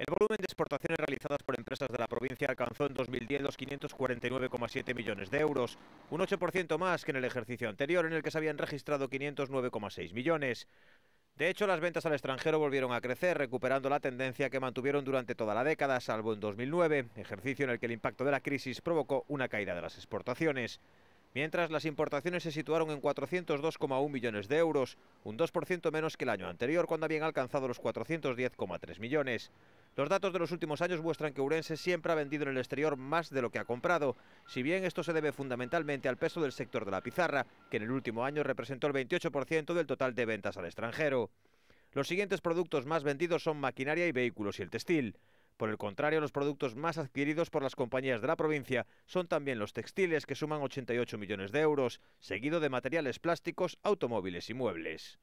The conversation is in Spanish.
El volumen de exportaciones realizadas por empresas de la provincia alcanzó en 2010 los 549,7 millones de euros, un 8% más que en el ejercicio anterior en el que se habían registrado 509,6 millones. De hecho, las ventas al extranjero volvieron a crecer, recuperando la tendencia que mantuvieron durante toda la década, salvo en 2009, ejercicio en el que el impacto de la crisis provocó una caída de las exportaciones. Mientras, las importaciones se situaron en 402,1 millones de euros, un 2% menos que el año anterior, cuando habían alcanzado los 410,3 millones. Los datos de los últimos años muestran que Urense siempre ha vendido en el exterior más de lo que ha comprado, si bien esto se debe fundamentalmente al peso del sector de la pizarra, que en el último año representó el 28% del total de ventas al extranjero. Los siguientes productos más vendidos son maquinaria y vehículos y el textil. Por el contrario, los productos más adquiridos por las compañías de la provincia son también los textiles, que suman 88 millones de euros, seguido de materiales plásticos, automóviles y muebles.